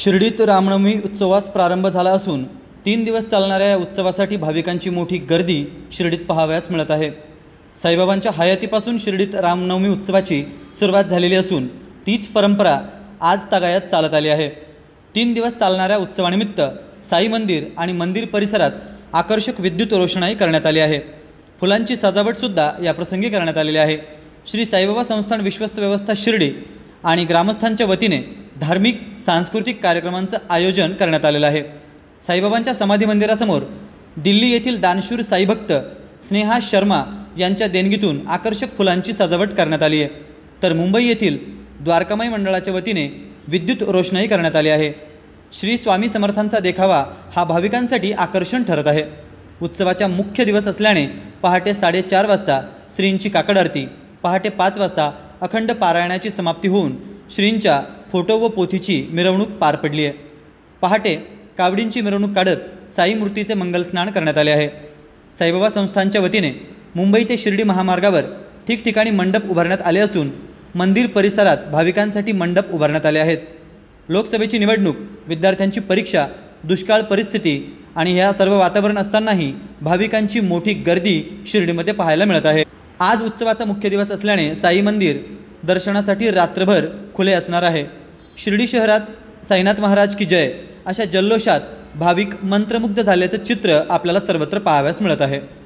शिर्डीत रामनवमी उत्सवास प्रारंभ झाला असून तीन दिवस चालणाऱ्या या उत्सवासाठी भाविकांची मोठी गर्दी शिर्डीत पहाव्यास मिळत आहे साईबाबांच्या हयातीपासून शिर्डीत रामनवमी उत्सवाची सुरुवात झालेली असून तीच परंपरा आज तागायत चालत आली आहे तीन दिवस चालणाऱ्या उत्सवानिमित्त साई मंदिर आणि मंदिर परिसरात आकर्षक विद्युत रोषणाई करण्यात आली आहे फुलांची सजावटसुद्धा याप्रसंगी करण्यात आलेली आहे श्री साईबाबा संस्थान विश्वस्त व्यवस्था शिर्डी आणि ग्रामस्थांच्या वतीने धार्मिक सांस्कृतिक कार्यक्रमांचं आयोजन करण्यात आलेलं आहे साईबाबांच्या समाधी मंदिरासमोर दिल्ली येथील दानशूर साईभक्त स्नेहा शर्मा यांच्या देणगीतून आकर्षक फुलांची सजावट करण्यात आली आहे तर मुंबई येथील द्वारकामाई मंडळाच्या वतीने विद्युत रोषणाई करण्यात आली आहे श्री स्वामी समर्थांचा देखावा हा भाविकांसाठी आकर्षण ठरत आहे उत्सवाचा मुख्य दिवस असल्याने पहाटे साडेचार वाजता श्रींची काकड आरती पहाटे पाच वाजता अखंड पारायणाची समाप्ती होऊन श्रींच्या फोटो व पोथीची मिरवणूक पार पडली आहे पहाटे कावडींची मिरवणूक काढत साई मूर्तीचे मंगलस्नान करण्यात आले आहे साईबाबा संस्थांच्या वतीने मुंबई ते शिर्डी महामार्गावर ठिकठिकाणी मंडप उभारण्यात आले असून मंदिर परिसरात भाविकांसाठी मंडप उभारण्यात आले आहेत लोकसभेची निवडणूक विद्यार्थ्यांची परीक्षा दुष्काळ परिस्थिती आणि ह्या सर्व वातावरण असतानाही भाविकांची मोठी गर्दी शिर्डीमध्ये पाहायला मिळत आहे आज उत्सवाचा मुख्य दिवस असल्याने साई मंदिर दर्शनासाठी रात्रभर खुले असणार आहे शिर्डी शहरात साईनाथ महाराज की जय अशा जल्लोषात भाविक मंत्रमुग्ध झाल्याचं चित्र आपल्याला सर्वत्र पाहाव्यास मिळत आहे